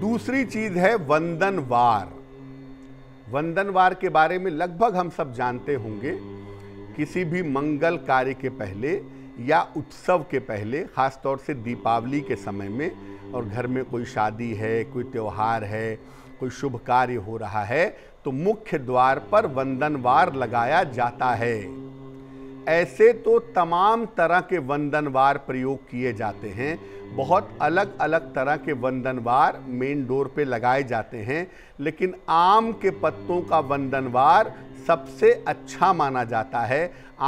दूसरी चीज है वंदन वार वंदन वार के बारे में लगभग हम सब जानते होंगे किसी भी मंगल कार्य के पहले या उत्सव के पहले खासतौर से दीपावली के समय में और घर में कोई शादी है कोई त्यौहार है कोई शुभ कार्य हो रहा है तो मुख्य द्वार पर वंदनवार लगाया जाता है ऐसे तो तमाम तरह के वंदनवार प्रयोग किए जाते हैं बहुत अलग अलग तरह के वंदनवार मेन डोर पे लगाए जाते हैं लेकिन आम के पत्तों का वंदनवार सबसे अच्छा माना जाता है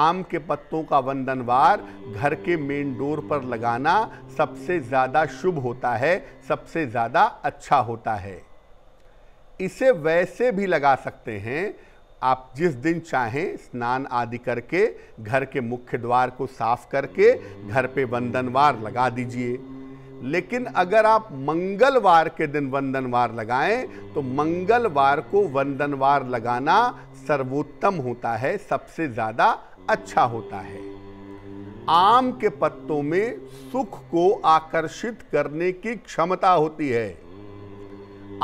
आम के पत्तों का वंदनवार घर के मेन डोर पर लगाना सबसे ज़्यादा शुभ होता है सबसे ज़्यादा अच्छा होता है इसे वैसे भी लगा सकते हैं आप जिस दिन चाहें स्नान आदि करके घर के मुख्य द्वार को साफ करके घर पे वंदनवार लगा दीजिए लेकिन अगर आप मंगलवार के दिन वंदनवार लगाएं तो मंगलवार को वंदनवार लगाना सर्वोत्तम होता है सबसे ज़्यादा अच्छा होता है आम के पत्तों में सुख को आकर्षित करने की क्षमता होती है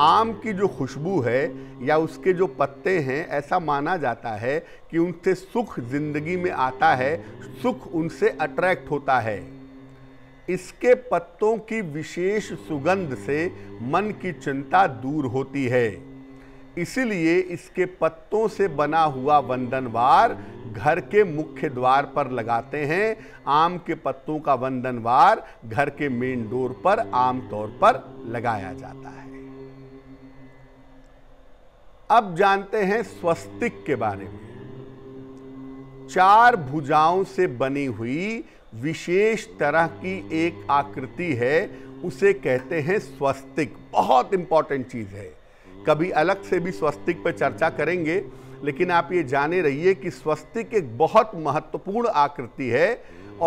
आम की जो खुशबू है या उसके जो पत्ते हैं ऐसा माना जाता है कि उनसे सुख ज़िंदगी में आता है सुख उनसे अट्रैक्ट होता है इसके पत्तों की विशेष सुगंध से मन की चिंता दूर होती है इसीलिए इसके पत्तों से बना हुआ वंदनवार घर के मुख्य द्वार पर लगाते हैं आम के पत्तों का वंदनवार घर के मेन डोर पर आमतौर पर लगाया जाता है अब जानते हैं स्वस्तिक के बारे में चार भुजाओं से बनी हुई विशेष तरह की एक आकृति है उसे कहते हैं स्वस्तिक बहुत इंपॉर्टेंट चीज़ है कभी अलग से भी स्वस्तिक पर चर्चा करेंगे लेकिन आप ये जाने रहिए कि स्वस्तिक एक बहुत महत्वपूर्ण आकृति है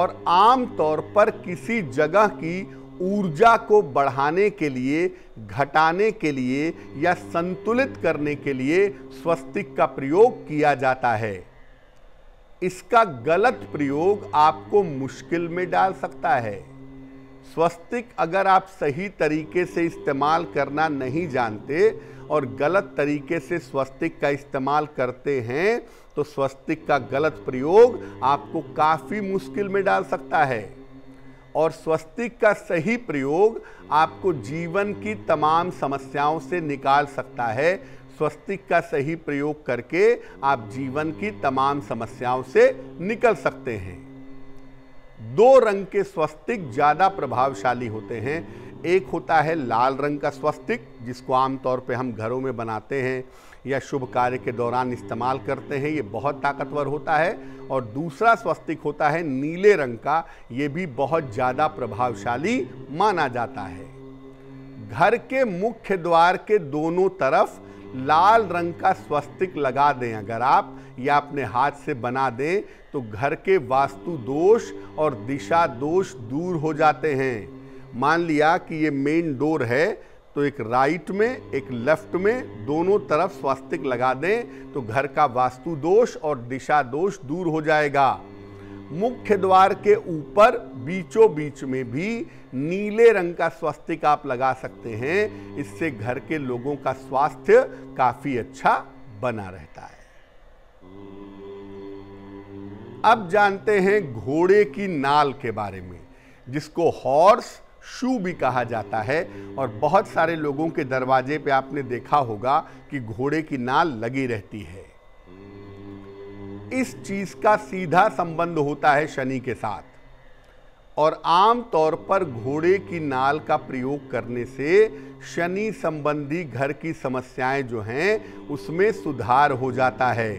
और आम तौर पर किसी जगह की ऊर्जा को बढ़ाने के लिए घटाने के लिए या संतुलित करने के लिए स्वस्तिक का प्रयोग किया जाता है इसका गलत प्रयोग आपको मुश्किल में डाल सकता है स्वस्तिक अगर आप सही तरीके से इस्तेमाल करना नहीं जानते और गलत तरीके से स्वस्तिक का इस्तेमाल करते हैं तो स्वस्तिक का गलत प्रयोग आपको काफ़ी मुश्किल में डाल सकता है और स्वस्तिक का सही प्रयोग आपको जीवन की तमाम समस्याओं से निकाल सकता है स्वस्तिक का सही प्रयोग करके आप जीवन की तमाम समस्याओं से निकल सकते हैं दो रंग के स्वस्तिक ज़्यादा प्रभावशाली होते हैं एक होता है लाल रंग का स्वस्तिक जिसको आमतौर पे हम घरों में बनाते हैं या शुभ कार्य के दौरान इस्तेमाल करते हैं ये बहुत ताकतवर होता है और दूसरा स्वस्तिक होता है नीले रंग का ये भी बहुत ज़्यादा प्रभावशाली माना जाता है घर के मुख्य द्वार के दोनों तरफ लाल रंग का स्वस्तिक लगा दें अगर आप या अपने हाथ से बना दें तो घर के वास्तु दोष और दिशा दोष दूर हो जाते हैं मान लिया कि ये मेन डोर है तो एक राइट में एक लेफ्ट में दोनों तरफ स्वास्तिक लगा दें तो घर का वास्तु दोष और दिशा दोष दूर हो जाएगा मुख्य द्वार के ऊपर बीचों बीच में भी नीले रंग का स्वास्तिक आप लगा सकते हैं इससे घर के लोगों का स्वास्थ्य काफी अच्छा बना रहता है अब जानते हैं घोड़े की नाल के बारे में जिसको हॉर्स शू भी कहा जाता है और बहुत सारे लोगों के दरवाजे पे आपने देखा होगा कि घोड़े की नाल लगी रहती है इस चीज का सीधा संबंध होता है शनि के साथ और आम तौर पर घोड़े की नाल का प्रयोग करने से शनि संबंधी घर की समस्याएं जो हैं उसमें सुधार हो जाता है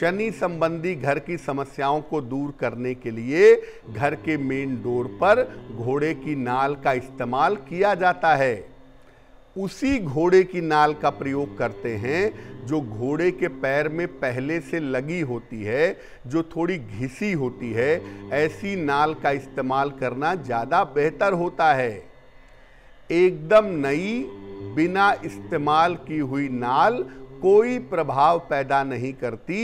शनि संबंधी घर की समस्याओं को दूर करने के लिए घर के मेन डोर पर घोड़े की नाल का इस्तेमाल किया जाता है उसी घोड़े की नाल का प्रयोग करते हैं जो घोड़े के पैर में पहले से लगी होती है जो थोड़ी घिसी होती है ऐसी नाल का इस्तेमाल करना ज़्यादा बेहतर होता है एकदम नई बिना इस्तेमाल की हुई नाल कोई प्रभाव पैदा नहीं करती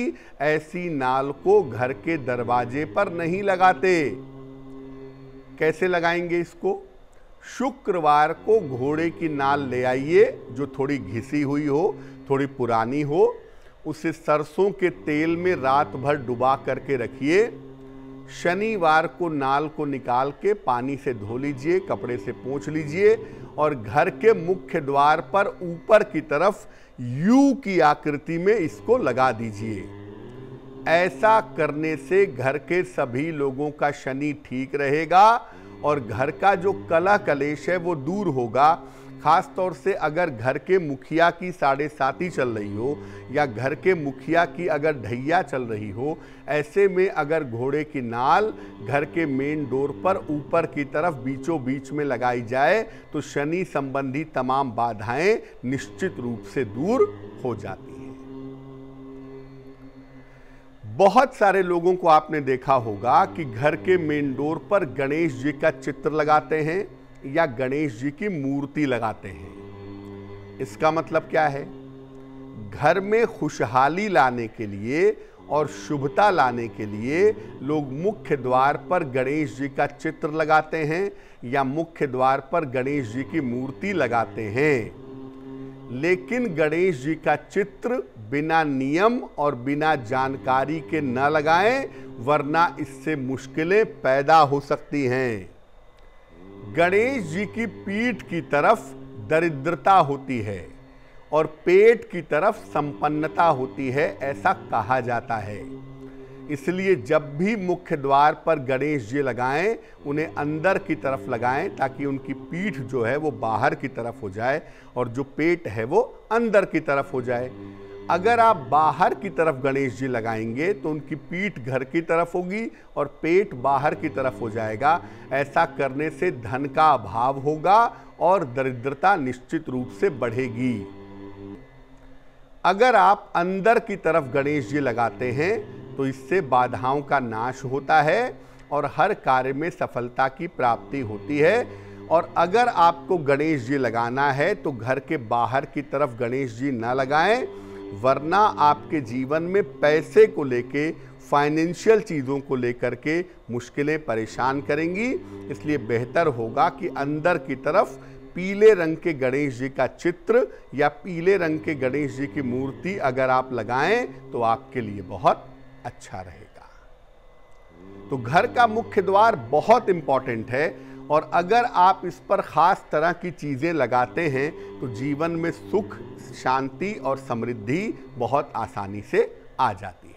ऐसी नाल को घर के दरवाजे पर नहीं लगाते कैसे लगाएंगे इसको शुक्रवार को घोड़े की नाल ले आइए जो थोड़ी घिसी हुई हो थोड़ी पुरानी हो उसे सरसों के तेल में रात भर डुबा करके रखिए शनिवार को नाल को निकाल के पानी से धो लीजिए कपड़े से पोंछ लीजिए और घर के मुख्य द्वार पर ऊपर की तरफ यू की आकृति में इसको लगा दीजिए ऐसा करने से घर के सभी लोगों का शनि ठीक रहेगा और घर का जो कला कलेश है वो दूर होगा खास तौर से अगर घर के मुखिया की साढ़े साथी चल रही हो या घर के मुखिया की अगर ढैया चल रही हो ऐसे में अगर घोड़े की नाल घर के मेन डोर पर ऊपर की तरफ बीचों बीच में लगाई जाए तो शनि संबंधी तमाम बाधाएं निश्चित रूप से दूर हो जाती हैं बहुत सारे लोगों को आपने देखा होगा कि घर के मेन डोर पर गणेश जी का चित्र लगाते हैं या गणेश जी की मूर्ति लगाते हैं इसका मतलब क्या है घर में खुशहाली लाने के लिए और शुभता लाने के लिए लोग मुख्य द्वार पर गणेश जी का चित्र लगाते हैं या मुख्य द्वार पर गणेश जी की मूर्ति लगाते हैं लेकिन गणेश जी का चित्र बिना नियम और बिना जानकारी के न लगाएं वरना इससे मुश्किलें पैदा हो सकती हैं गणेश जी की पीठ की तरफ दरिद्रता होती है और पेट की तरफ संपन्नता होती है ऐसा कहा जाता है इसलिए जब भी मुख्य द्वार पर गणेश जी लगाएं उन्हें अंदर की तरफ लगाएं ताकि उनकी पीठ जो है वो बाहर की तरफ हो जाए और जो पेट है वो अंदर की तरफ हो जाए अगर आप बाहर की तरफ गणेश जी लगाएंगे तो उनकी पीठ घर की तरफ होगी और पेट बाहर की तरफ हो जाएगा ऐसा करने से धन का अभाव होगा और दरिद्रता निश्चित रूप से बढ़ेगी अगर आप अंदर की तरफ गणेश जी लगाते हैं तो इससे बाधाओं का नाश होता है और हर कार्य में सफलता की प्राप्ति होती है और अगर आपको गणेश जी लगाना है तो घर के बाहर की तरफ गणेश जी ना लगाएं वरना आपके जीवन में पैसे को लेके फाइनेंशियल चीज़ों को लेकर के मुश्किलें परेशान करेंगी इसलिए बेहतर होगा कि अंदर की तरफ पीले रंग के गणेश जी का चित्र या पीले रंग के गणेश जी की मूर्ति अगर आप लगाएं तो आपके लिए बहुत अच्छा रहेगा तो घर का मुख्य द्वार बहुत इंपॉर्टेंट है और अगर आप इस पर ख़ास तरह की चीज़ें लगाते हैं तो जीवन में सुख शांति और समृद्धि बहुत आसानी से आ जाती है